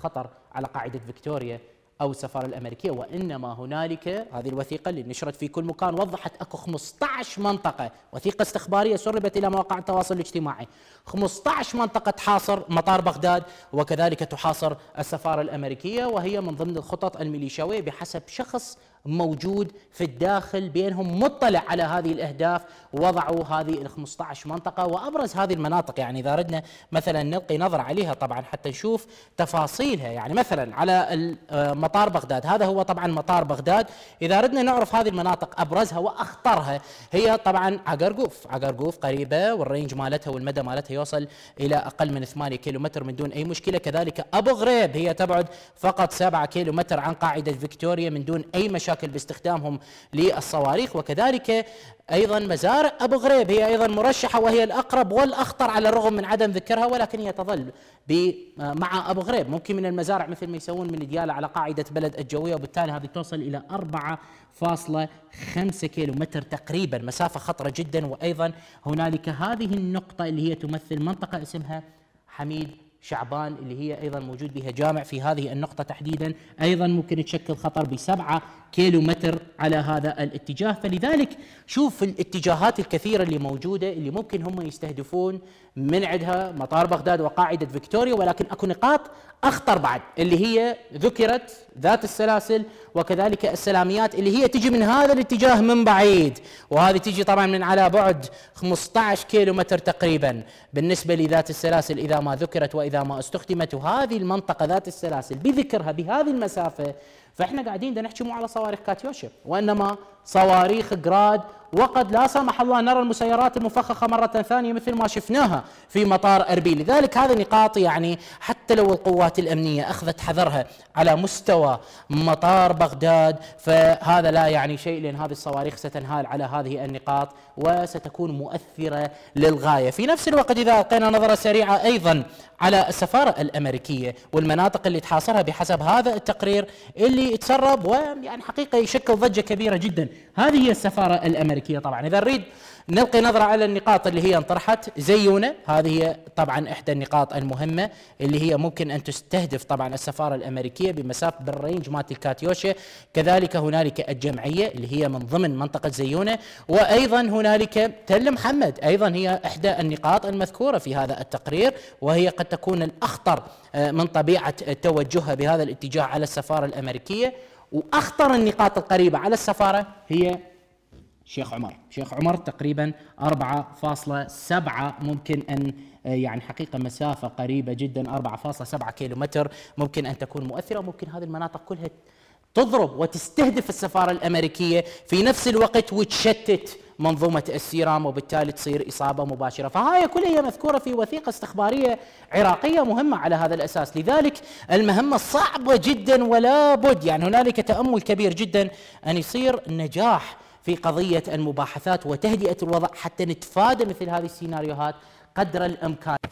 خطر على قاعدة فيكتوريا أو السفارة الأمريكية وإنما هنالك هذه الوثيقة اللي نشرت في كل مكان وضحت أكو 15 منطقة وثيقة استخبارية سربت إلى مواقع التواصل الاجتماعي 15 منطقة تحاصر مطار بغداد وكذلك تحاصر السفارة الأمريكية وهي من ضمن الخطط الميليشياوية بحسب شخص موجود في الداخل بينهم مطلع على هذه الاهداف وضعوا هذه ال 15 منطقه وابرز هذه المناطق يعني اذا ردنا مثلا نلقي نظره عليها طبعا حتى نشوف تفاصيلها يعني مثلا على آه، مطار بغداد هذا هو طبعا مطار بغداد اذا ردنا نعرف هذه المناطق ابرزها واخطرها هي طبعا عقرقوف عقرقوف قريبه والرينج مالتها والمدى مالتها يوصل الى اقل من 8 كيلومتر من دون اي مشكله كذلك ابو غريب هي تبعد فقط 7 كيلومتر عن قاعده فيكتوريا من دون اي مشاكل مشاكل باستخدامهم للصواريخ وكذلك ايضا مزارع ابو غريب هي ايضا مرشحه وهي الاقرب والاخطر على الرغم من عدم ذكرها ولكن هي تظل مع ابو غريب ممكن من المزارع مثل ما يسوون من دياله على قاعده بلد الجويه وبالتالي هذه توصل الى 4.5 كيلو متر تقريبا مسافه خطره جدا وايضا هنالك هذه النقطه اللي هي تمثل منطقه اسمها حميد شعبان اللي هي ايضا موجود بها جامع في هذه النقطه تحديدا ايضا ممكن تشكل خطر بسبعة كيلو متر على هذا الاتجاه فلذلك شوف الاتجاهات الكثيره اللي موجوده اللي ممكن هم يستهدفون من عندها مطار بغداد وقاعده فيكتوريا ولكن اكو نقاط اخطر بعد اللي هي ذكرت ذات السلاسل وكذلك السلاميات اللي هي تجي من هذا الاتجاه من بعيد وهذه تجي طبعا من على بعد 15 كيلو متر تقريبا بالنسبه لذات السلاسل اذا ما ذكرت وإذا واذا ما استخدمت هذه المنطقه ذات السلاسل بذكرها بهذه المسافه فاحنا قاعدين نحكي مو على صواريخ كاتيوشيف وانما صواريخ جراد وقد لا سمح الله نرى المسيرات المفخخة مرة ثانية مثل ما شفناها في مطار أربيل لذلك هذا نقاط يعني حتى لو القوات الأمنية أخذت حذرها على مستوى مطار بغداد فهذا لا يعني شيء لأن هذه الصواريخ ستنهال على هذه النقاط وستكون مؤثرة للغاية في نفس الوقت إذا القينا نظرة سريعة أيضا على السفارة الأمريكية والمناطق اللي تحاصرها بحسب هذا التقرير اللي تسرب ويعني حقيقة يشكل ضجة كبيرة جدا هذه هي السفارة الأمريكية الملكيه طبعا اذا نريد نلقي نظره على النقاط اللي هي انطرحت زيونه هذه هي طبعا احدى النقاط المهمه اللي هي ممكن ان تستهدف طبعا السفاره الامريكيه بمسافه بالرينج مالت الكاتيوشا كذلك هنالك الجمعيه اللي هي من ضمن منطقه زيونه وايضا هنالك تل محمد ايضا هي احدى النقاط المذكوره في هذا التقرير وهي قد تكون الاخطر آه، من طبيعه توجهها بهذا الاتجاه على السفاره الامريكيه واخطر النقاط القريبه على السفاره هي شيخ عمر شيخ عمر تقريبا 4.7 ممكن أن آه، يعني حقيقة مسافة قريبة جدا 4.7 كيلومتر ممكن أن تكون مؤثرة وممكن هذه المناطق كلها تضرب وتستهدف السفارة الأمريكية في نفس الوقت وتشتت منظومة السيرام وبالتالي تصير إصابة مباشرة فهاي كلها هي مذكورة في وثيقة استخبارية عراقية مهمة على هذا الأساس لذلك المهمة صعبة جدا ولا بد يعني هنالك تأمل كبير جدا أن يصير نجاح في قضية المباحثات وتهدئة الوضع حتى نتفادى مثل هذه السيناريوهات قدر الإمكان